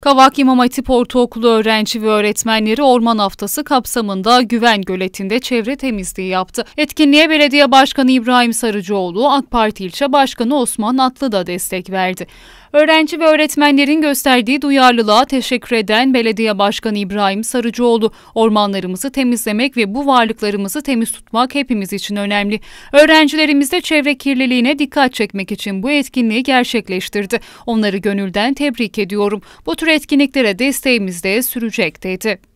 Kavak İmam Hatip Ortaokulu öğrenci ve öğretmenleri Orman Haftası kapsamında Güven Göleti'nde çevre temizliği yaptı. Etkinliğe Belediye Başkanı İbrahim Sarıcıoğlu, AK Parti İlçe Başkanı Osman Atlı da destek verdi. Öğrenci ve öğretmenlerin gösterdiği duyarlılığa teşekkür eden Belediye Başkanı İbrahim Sarıcıoğlu, ormanlarımızı temizlemek ve bu varlıklarımızı temiz tutmak hepimiz için önemli. Öğrencilerimizde çevre kirliliğine dikkat çekmek için bu etkinliği gerçekleştirdi. Onları gönülden tebrik ediyorum. Bu tür tür etkinliklere desteğimiz de sürecek dedi.